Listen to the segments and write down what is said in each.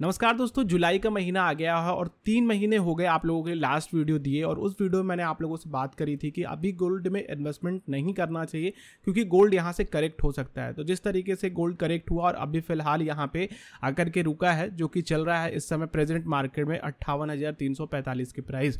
नमस्कार दोस्तों जुलाई का महीना आ गया है और तीन महीने हो गए आप लोगों के लास्ट वीडियो दिए और उस वीडियो में मैंने आप लोगों से बात करी थी कि अभी गोल्ड में इन्वेस्टमेंट नहीं करना चाहिए क्योंकि गोल्ड यहाँ से करेक्ट हो सकता है तो जिस तरीके से गोल्ड करेक्ट हुआ और अभी फिलहाल यहाँ पे आकर के रुका है जो कि चल रहा है इस समय प्रेजेंट मार्केट में अट्ठावन के प्राइस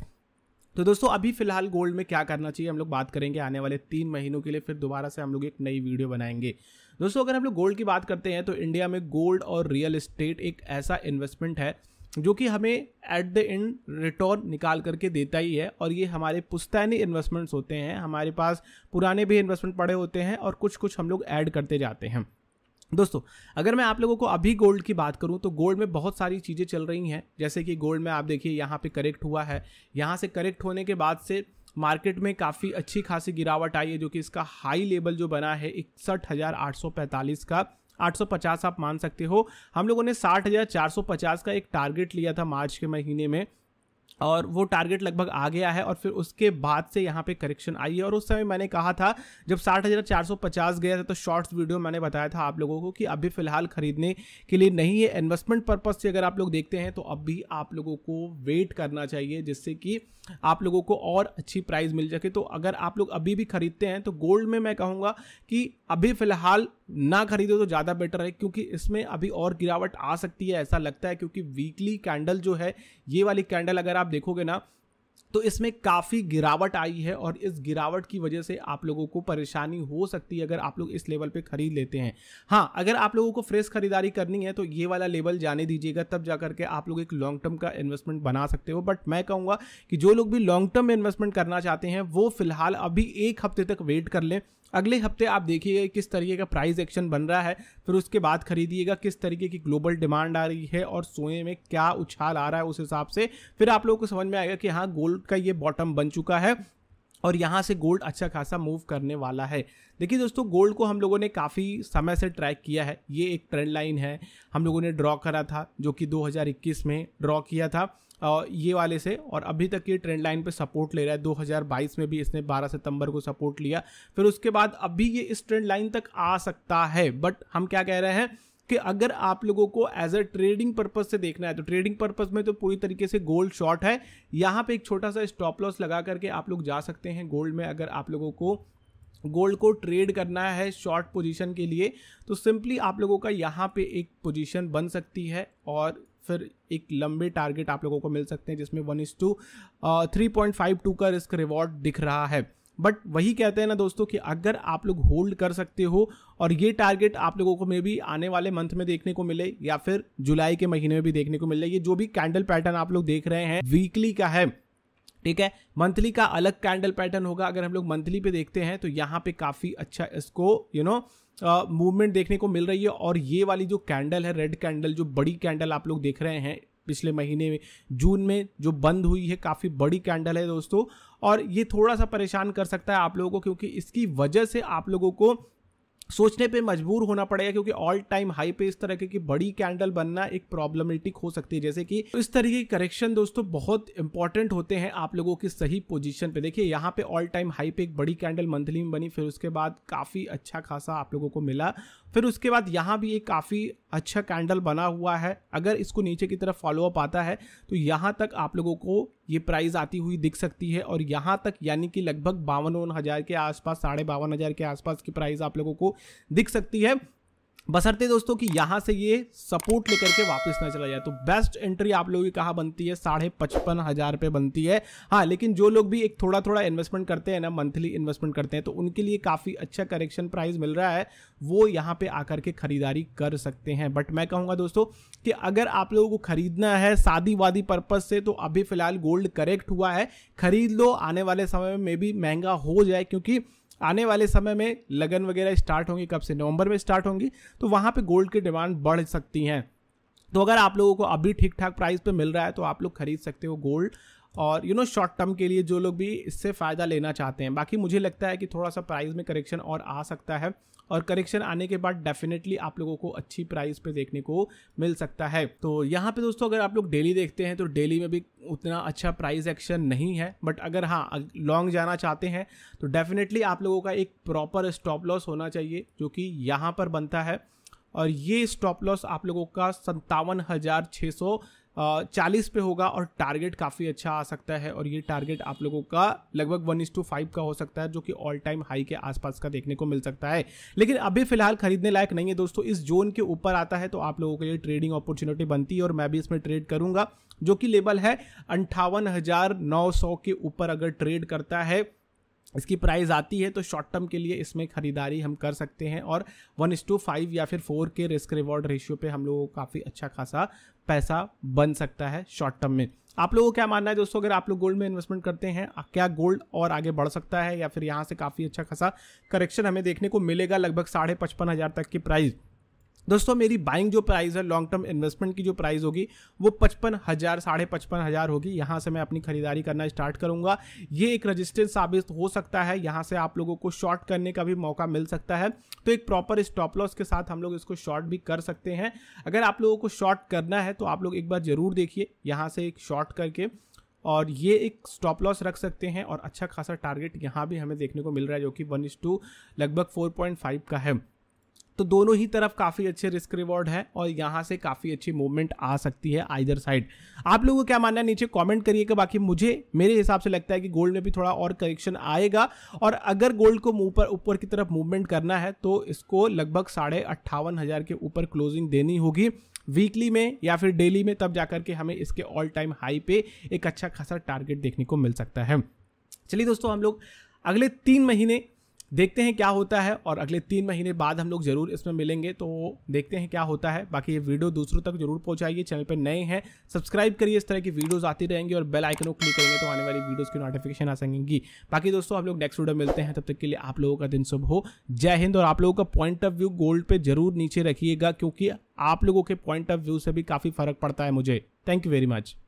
तो दोस्तों अभी फिलहाल गोल्ड में क्या करना चाहिए हम लोग बात करेंगे आने वाले तीन महीनों के लिए फिर दोबारा से हम लोग एक नई वीडियो बनाएंगे दोस्तों अगर हम लोग गोल्ड की बात करते हैं तो इंडिया में गोल्ड और रियल इस्टेट एक ऐसा इन्वेस्टमेंट है जो कि हमें एट द एंड रिटर्न निकाल करके देता ही है और ये हमारे पुस्तैनी इन्वेस्टमेंट्स होते हैं हमारे पास पुराने भी इन्वेस्टमेंट पड़े होते हैं और कुछ कुछ हम लोग ऐड करते जाते हैं दोस्तों अगर मैं आप लोगों को अभी गोल्ड की बात करूं तो गोल्ड में बहुत सारी चीज़ें चल रही हैं जैसे कि गोल्ड में आप देखिए यहाँ पे करेक्ट हुआ है यहाँ से करेक्ट होने के बाद से मार्केट में काफ़ी अच्छी खासी गिरावट आई है जो कि इसका हाई लेवल जो बना है इकसठ का 850 आप मान सकते हो हम लोगों ने साठ का एक टारगेट लिया था मार्च के महीने में और वो टारगेट लगभग आ गया है और फिर उसके बाद से यहाँ पे करेक्शन आई है और उस समय मैंने कहा था जब साठ हज़ार चार सौ पचास गया था तो शॉर्ट्स वीडियो मैंने बताया था आप लोगों को कि अभी फ़िलहाल ख़रीदने के लिए नहीं है इन्वेस्टमेंट पर्पज़ से अगर आप लोग देखते हैं तो अब भी आप लोगों को वेट करना चाहिए जिससे कि आप लोगों को और अच्छी प्राइस मिल सके तो अगर आप लोग अभी भी ख़रीदते हैं तो गोल्ड में मैं कहूँगा कि अभी फ़िलहाल ना खरीदो तो ज़्यादा बेटर है क्योंकि इसमें अभी और गिरावट आ सकती है ऐसा लगता है क्योंकि वीकली कैंडल जो है ये वाली कैंडल अगर आप देखोगे ना तो इसमें काफ़ी गिरावट आई है और इस गिरावट की वजह से आप लोगों को परेशानी हो सकती है अगर आप लोग इस लेवल पे खरीद लेते हैं हाँ अगर आप लोगों को फ्रेश खरीदारी करनी है तो ये वाला लेवल जाने दीजिएगा तब जा करके आप लोग एक लॉन्ग टर्म का इन्वेस्टमेंट बना सकते हो बट मैं कहूँगा कि जो लोग भी लॉन्ग टर्म इन्वेस्टमेंट करना चाहते हैं वो फिलहाल अभी एक हफ्ते तक वेट कर लें अगले हफ्ते आप देखिएगा किस तरीके का प्राइस एक्शन बन रहा है फिर उसके बाद खरीदिएगा किस तरीके की ग्लोबल डिमांड आ रही है और सोने में क्या उछाल आ रहा है उस हिसाब से फिर आप लोगों को समझ में आएगा कि हाँ गोल्ड गोल्ड का ये बॉटम बन चुका है और यहाँ से गोल्ड अच्छा खासा मूव करने वाला है देखिए दोस्तों गोल्ड को हम लोगों ने काफ़ी समय से ट्रैक किया है ये एक ट्रेंड लाइन है हम लोगों ने ड्रॉ करा था जो कि 2021 में ड्रॉ किया था ये वाले से और अभी तक ये ट्रेंड लाइन पे सपोर्ट ले रहा है 2022 में भी इसने 12 सितंबर को सपोर्ट लिया फिर उसके बाद अभी ये इस ट्रेंड लाइन तक आ सकता है बट हम क्या कह रहे हैं कि अगर आप लोगों को एज अ ट्रेडिंग पर्पज से देखना है तो ट्रेडिंग पर्पज में तो पूरी तरीके से गोल्ड शॉर्ट है यहाँ पे एक छोटा सा स्टॉप लॉस लगा करके आप लोग जा सकते हैं गोल्ड में अगर आप लोगों को गोल्ड को ट्रेड करना है शॉर्ट पोजीशन के लिए तो सिंपली आप लोगों का यहाँ पे एक पोजीशन बन सकती है और फिर एक लंबे टारगेट आप लोगों को मिल सकते हैं जिसमें one is to three point five two का रिस्क रिवॉर्ड दिख रहा है बट वही कहते हैं ना दोस्तों कि अगर आप लोग होल्ड कर सकते हो और ये टारगेट आप लोगों को मे भी आने वाले मंथ में देखने को मिले या फिर जुलाई के महीने में भी देखने को मिले ये जो भी कैंडल पैटर्न आप लोग देख रहे हैं वीकली का है ठीक है मंथली का अलग कैंडल पैटर्न होगा अगर हम लोग मंथली पे देखते हैं तो यहाँ पे काफ़ी अच्छा इसको यू नो मूवमेंट देखने को मिल रही है और ये वाली जो कैंडल है रेड कैंडल जो बड़ी कैंडल आप लोग देख रहे हैं पिछले महीने में जून में जो बंद हुई है काफ़ी बड़ी कैंडल है दोस्तों और ये थोड़ा सा परेशान कर सकता है आप लोगों को क्योंकि इसकी वजह से आप लोगों को सोचने पे मजबूर होना पड़ेगा क्योंकि ऑल टाइम हाई पे इस तरह की बड़ी कैंडल बनना एक प्रॉब्लमेटिक हो सकती है जैसे कि इस तरीके की करेक्शन दोस्तों बहुत इंपॉर्टेंट होते हैं आप लोगों की सही पोजीशन पे देखिए यहाँ पे ऑल टाइम हाई पे एक बड़ी कैंडल मंथली में बनी फिर उसके बाद काफ़ी अच्छा खासा आप लोगों को मिला फिर उसके बाद यहाँ भी एक काफ़ी अच्छा कैंडल बना हुआ है अगर इसको नीचे की तरफ फॉलोअप आता है तो यहाँ तक आप लोगों को ये प्राइस आती हुई दिख सकती है और यहाँ तक यानी कि लगभग बावन हज़ार के आसपास साढ़े बावन हज़ार के आसपास की प्राइस आप लोगों को दिख सकती है बसरते दोस्तों कि यहाँ से ये सपोर्ट लेकर के वापस ना चला जाए तो बेस्ट एंट्री आप लोगों की कहाँ बनती है साढ़े पचपन हज़ार रुपये बनती है हाँ लेकिन जो लोग भी एक थोड़ा थोड़ा इन्वेस्टमेंट करते हैं ना मंथली इन्वेस्टमेंट करते हैं तो उनके लिए काफ़ी अच्छा करेक्शन प्राइस मिल रहा है वो यहाँ पर आकर के ख़रीदारी कर सकते हैं बट मैं कहूँगा दोस्तों कि अगर आप लोगों को ख़रीदना है शादी वादी पर्पज़ से तो अभी फ़िलहाल गोल्ड करेक्ट हुआ है ख़रीद लो आने वाले समय में भी महंगा हो जाए क्योंकि आने वाले समय में लगन वगैरह स्टार्ट होंगी कब से नवंबर में स्टार्ट होंगी तो वहाँ पे गोल्ड की डिमांड बढ़ सकती हैं तो अगर आप लोगों को अभी ठीक ठाक प्राइस पे मिल रहा है तो आप लोग खरीद सकते हो गोल्ड और यू नो शॉर्ट टर्म के लिए जो लोग भी इससे फ़ायदा लेना चाहते हैं बाकी मुझे लगता है कि थोड़ा सा प्राइस में करेक्शन और आ सकता है और करेक्शन आने के बाद डेफिनेटली आप लोगों को अच्छी प्राइस पे देखने को मिल सकता है तो यहाँ पे दोस्तों अगर आप लोग डेली देखते हैं तो डेली में भी उतना अच्छा प्राइस एक्शन नहीं है बट अगर हाँ लॉन्ग जाना चाहते हैं तो डेफिनेटली आप लोगों का एक प्रॉपर स्टॉप लॉस होना चाहिए जो कि यहाँ पर बनता है और ये स्टॉप लॉस आप लोगों का संतावन हज़ार छः सौ चालीस पे होगा और टारगेट काफ़ी अच्छा आ सकता है और ये टारगेट आप लोगों का लगभग वन इस टू फाइव का हो सकता है जो कि ऑल टाइम हाई के आसपास का देखने को मिल सकता है लेकिन अभी फिलहाल खरीदने लायक नहीं है दोस्तों इस जोन के ऊपर आता है तो आप लोगों के लिए ट्रेडिंग अपॉर्चुनिटी बनती है और मैं भी इसमें ट्रेड करूँगा जो कि लेवल है अंठावन के ऊपर अगर ट्रेड करता है इसकी प्राइस आती है तो शॉर्ट टर्म के लिए इसमें ख़रीदारी हम कर सकते हैं और वन इस टू फाइव या फिर फोर के रिस्क रिवॉर्ड रेशियो पे हम लोगों को काफ़ी अच्छा खासा पैसा बन सकता है शॉर्ट टर्म में आप लोगों को क्या मानना है दोस्तों अगर आप लोग गोल्ड में इन्वेस्टमेंट करते हैं क्या गोल्ड और आगे बढ़ सकता है या फिर यहाँ से काफ़ी अच्छा खासा करेक्शन हमें देखने को मिलेगा लगभग साढ़े पचपन हज़ार तक की प्राइस दोस्तों मेरी बाइंग जो प्राइस है लॉन्ग टर्म इन्वेस्टमेंट की जो प्राइस होगी वो पचपन हज़ार साढ़े पचपन हज़ार होगी यहाँ से मैं अपनी खरीदारी करना स्टार्ट करूँगा ये एक रजिस्टेंस साबित हो सकता है यहाँ से आप लोगों को शॉर्ट करने का भी मौका मिल सकता है तो एक प्रॉपर स्टॉप लॉस के साथ हम लोग इसको शॉर्ट भी कर सकते हैं अगर आप लोगों को शॉर्ट करना है तो आप लोग एक बार ज़रूर देखिए यहाँ से एक शॉर्ट करके और ये एक स्टॉप लॉस रख सकते हैं और अच्छा खासा टारगेट यहाँ भी हमें देखने को मिल रहा है जो कि वन इज टू लगभग फोर पॉइंट फाइव का है तो दोनों ही तरफ काफ़ी अच्छे रिस्क रिवॉर्ड है और यहाँ से काफ़ी अच्छी मूवमेंट आ सकती है आइदर साइड आप लोगों को क्या मानना है नीचे कॉमेंट करिएगा बाकी मुझे मेरे हिसाब से लगता है कि गोल्ड में भी थोड़ा और करेक्शन आएगा और अगर गोल्ड को ऊपर ऊपर की तरफ मूवमेंट करना है तो इसको लगभग साढ़े अट्ठावन हज़ार के ऊपर क्लोजिंग देनी होगी वीकली में या फिर डेली में तब जाकर के हमें इसके ऑल टाइम हाई पे एक अच्छा खासा टारगेट देखने को मिल सकता है चलिए दोस्तों हम लोग अगले तीन महीने देखते हैं क्या होता है और अगले तीन महीने बाद हम लोग जरूर इसमें मिलेंगे तो देखते हैं क्या होता है बाकी ये वीडियो दूसरों तक जरूर पहुंचाइए चैनल पर नए हैं सब्सक्राइब करिए इस तरह की वीडियोस आती रहेंगी और बेल आइकन को क्लिक करेंगे तो आने वाली वीडियोस की नोटिफिकेशन आ सकेंगी बाकी दोस्तों हम लोग नेक्स्ट वीडियो मिलते हैं तब तक के लिए आप लोगों का दिन शुभ हो जय हिंद और आप लोगों का पॉइंट ऑफ व्यू गोल्ड पर जरूर नीचे रखिएगा क्योंकि आप लोगों के पॉइंट ऑफ व्यू से भी काफ़ी फर्क पड़ता है मुझे थैंक यू वेरी मच